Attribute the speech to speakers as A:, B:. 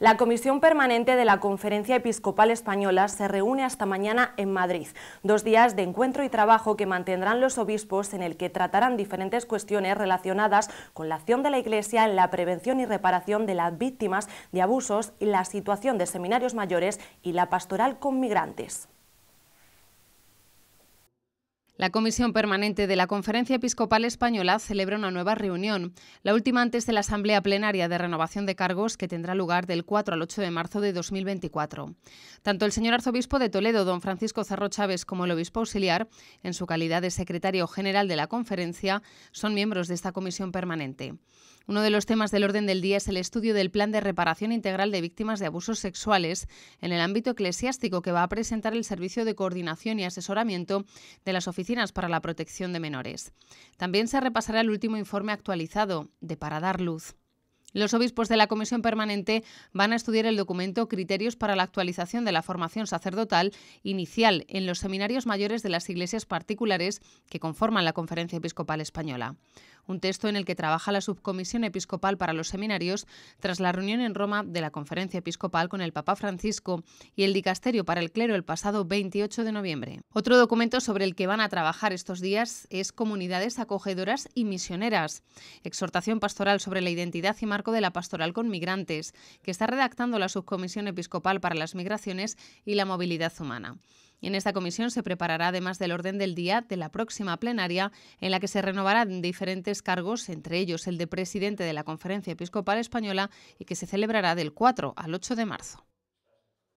A: La Comisión Permanente de la Conferencia Episcopal Española se reúne hasta mañana en Madrid, dos días de encuentro y trabajo que mantendrán los obispos en el que tratarán diferentes cuestiones relacionadas con la acción de la Iglesia en la prevención y reparación de las víctimas de abusos y la situación de seminarios mayores y la pastoral con migrantes. La Comisión Permanente
B: de la Conferencia Episcopal Española celebra una nueva reunión, la última antes de la Asamblea Plenaria de Renovación de Cargos que tendrá lugar del 4 al 8 de marzo de 2024. Tanto el señor arzobispo de Toledo, don Francisco Cerro Chávez, como el obispo auxiliar, en su calidad de secretario general de la conferencia, son miembros de esta comisión permanente. Uno de los temas del orden del día es el estudio del Plan de Reparación Integral de Víctimas de Abusos Sexuales en el ámbito eclesiástico que va a presentar el Servicio de Coordinación y Asesoramiento de las Oficinas para la Protección de Menores. También se repasará el último informe actualizado de Para Dar Luz. Los obispos de la Comisión Permanente van a estudiar el documento Criterios para la actualización de la formación sacerdotal inicial en los seminarios mayores de las iglesias particulares que conforman la Conferencia Episcopal Española un texto en el que trabaja la Subcomisión Episcopal para los Seminarios tras la reunión en Roma de la Conferencia Episcopal con el Papa Francisco y el Dicasterio para el Clero el pasado 28 de noviembre. Otro documento sobre el que van a trabajar estos días es Comunidades Acogedoras y Misioneras, exhortación pastoral sobre la identidad y marco de la pastoral con migrantes, que está redactando la Subcomisión Episcopal para las Migraciones y la Movilidad Humana. En esta comisión se preparará además del orden del día de la próxima plenaria en la que se renovarán diferentes cargos, entre ellos el de presidente de la Conferencia Episcopal Española y que se celebrará del 4 al 8 de marzo.